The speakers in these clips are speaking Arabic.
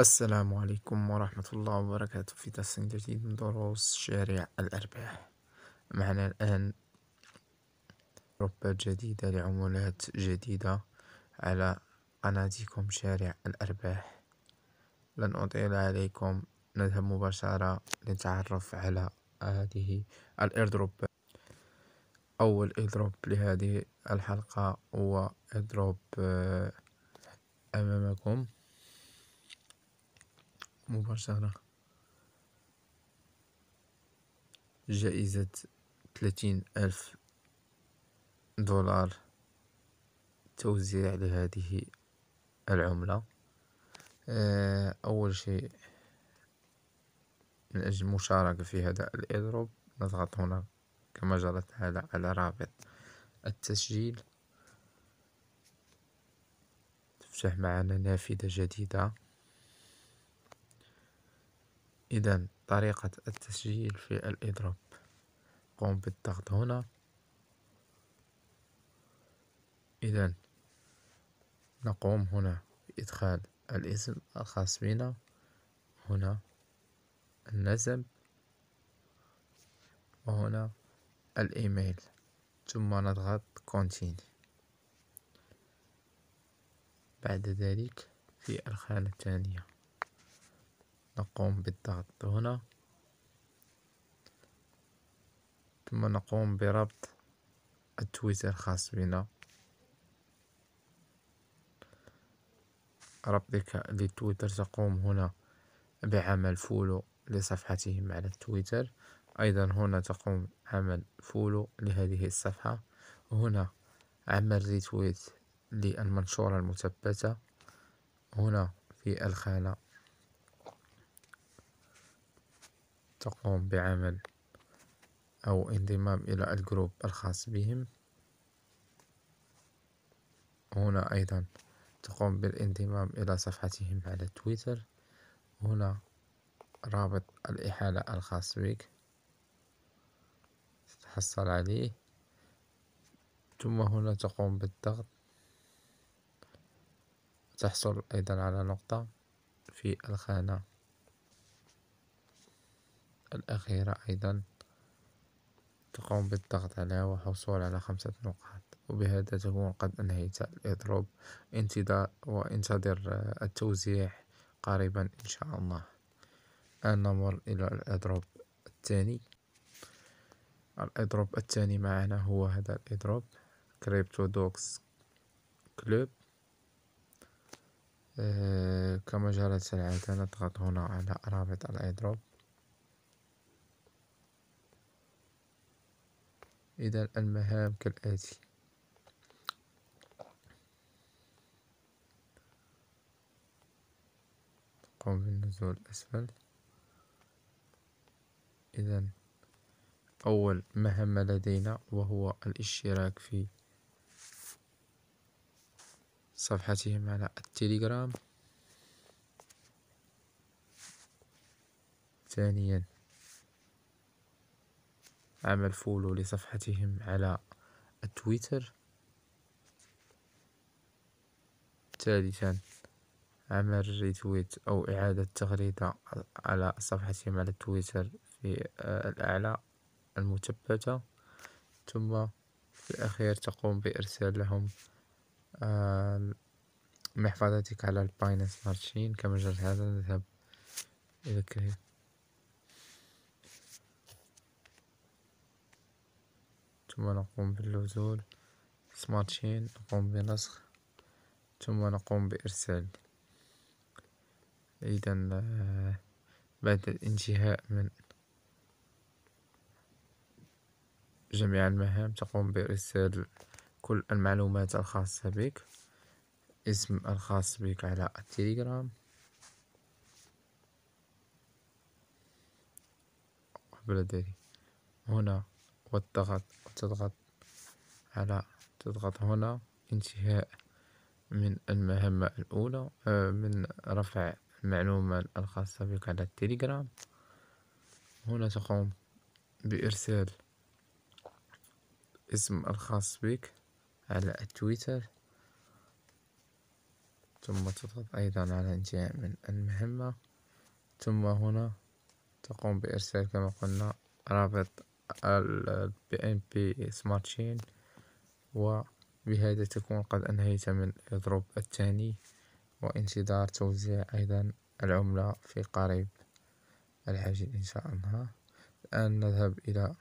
السلام عليكم ورحمة الله وبركاته في درس جديد من دروس شارع الأرباح معنا الآن ربة جديدة لعملات جديدة على قناتكم شارع الأرباح لن أطيل عليكم نذهب مباشرة لنتعرف على هذه الإيردروب أول إيردروب لهذه الحلقة هو إيردروب آه، أمامكم مباشرة جائزة ثلاثين ألف دولار توزيع لهذه العملة آه، أول شيء من أجل المشاركة في هذا الإدروب نضغط هنا كما جرت على على رابط التسجيل تفتح معنا نافذة جديدة إذا طريقة التسجيل في الإضراب قم بالضغط هنا إذا نقوم هنا بإدخال الاسم الخاص بنا هنا النزل وهنا الإيميل ثم نضغط كونتيني بعد ذلك في الخانة الثانية نقوم بالضغط هنا ثم نقوم بربط التويتر الخاص بنا ربطك للتويتر تقوم هنا بعمل فولو لصفحتهم على التويتر أيضا هنا تقوم عمل فولو لهذه الصفحة هنا عمل ريتويت للمنشورة المثبتة هنا في الخانة تقوم بعمل أو انضمام إلى الجروب الخاص بهم هنا أيضا تقوم بالانضمام إلى صفحتهم على تويتر هنا رابط الإحالة الخاص بك تتحصل عليه ثم هنا تقوم بالضغط تحصل أيضا على نقطة في الخانة الأخيرة أيضا تقوم بالضغط عليها وحصول على خمسة نقاط وبهذا تكون قد أنهيت الإضراب وانتظر التوزيع قريبا إن شاء الله الآن نمر إلى الإضراب الثاني الإضراب الثاني معنا هو هذا الإضراب كريبتو دوكس كلوب كما جرت العادة نضغط هنا على رابط الإضراب إذا المهام كالآتي نقوم بالنزول أسفل إذا أول مهمة لدينا وهو الاشتراك في صفحتهم على التليجرام ثانيا عمل فولو لصفحتهم على تويتر ثالثا عمل ريتويت أو إعادة تغريدة على صفحتهم على تويتر في آه، الأعلى المثبتة ثم في الأخير تقوم بإرسال لهم آه، محفظتك على الباينس مارشين كما جرى هذا نذهب إلى كريم ثم نقوم بالنزول سمارتشين نقوم بنسخ ثم نقوم بإرسال إذا آه، بعد الانتهاء من جميع المهام تقوم بإرسال كل المعلومات الخاصة بك اسم الخاص بك على التليجرام قبل ذلك هنا والضغط وتضغط على تضغط هنا انتهاء من المهمة الأولى آه، من رفع المعلومة الخاصة بك على التليجرام هنا تقوم بإرسال اسم الخاص بك على تويتر ثم تضغط أيضا على انتهاء من المهمة ثم هنا تقوم بإرسال كما قلنا رابط البي ام بي سمارت شين وبهذا تكون قد انهيت من الدروب الثاني وانتظار توزيع ايضا العملة في قريب العاجل ان شاء الله الان نذهب الى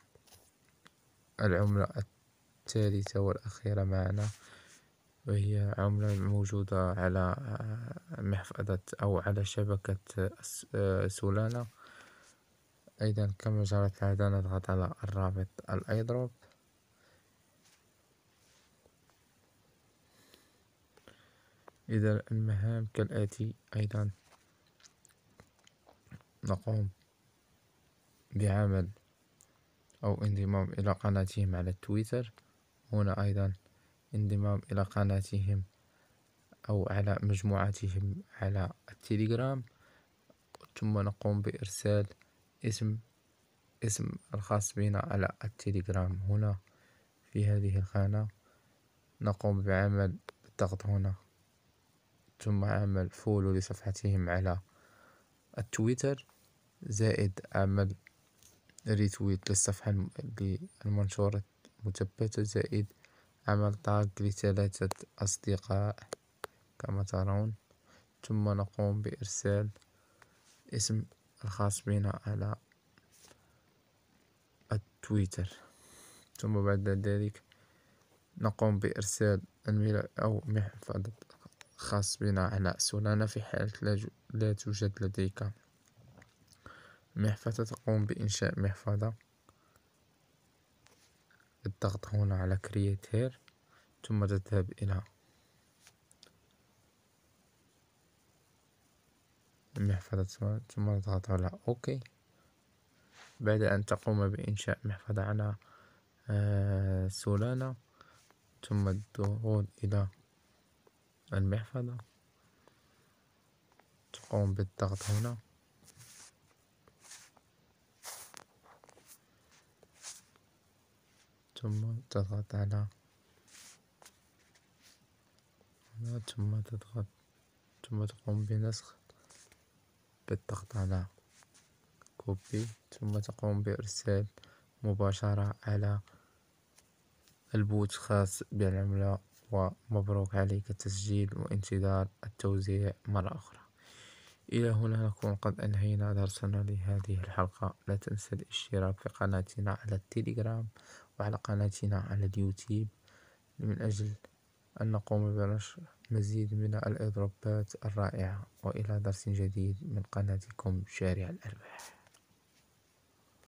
العملة الثالثة والاخيرة معنا وهي عملة موجودة على محفظة أو على شبكة آه، سولانا أيضا كما جرت العادة نضغط على الرابط الأيدروب إذا المهام كالآتي أيضا نقوم بعمل أو انضمام إلى قناتهم على تويتر هنا أيضا انضمام إلى قناتهم أو على مجموعتهم على التليجرام ثم نقوم بإرسال اسم اسم الخاص بنا على التليجرام هنا في هذه الخانة نقوم بعمل الضغط هنا ثم عمل فولو لصفحتهم على التويتر زائد عمل ريتويت للصفحة المنشورة المثبتة زائد عمل تاغ لثلاثة أصدقاء كما ترون ثم نقوم بإرسال اسم الخاص بنا على التويتر ثم بعد ذلك نقوم بإرسال الميل أو محفظة خاص بنا على سولانا في حالة لا توجد لديك محفظة تقوم بإنشاء محفظة الضغط هنا على كرييت هير ثم تذهب إلى المحفظة ثم نضغط على أوكي بعد أن تقوم بإنشاء محفظة على آه، سولانا ثم الدخول إلى المحفظة تقوم بالضغط هنا ثم تضغط على هنا ثم تضغط ثم تقوم بنسخ بالضغط على كوبي ثم تقوم بإرسال مباشرة على البوت خاص بالعملة ومبروك عليك التسجيل وانتظار التوزيع مرة أخرى إلى هنا نكون قد أنهينا درسنا لهذه الحلقة لا تنسى الاشتراك في قناتنا على التليجرام وعلى قناتنا على اليوتيوب من أجل أن نقوم بنشر مزيد من الإضرابات الرائعة وإلى درس جديد من قناتكم شارع الأرباح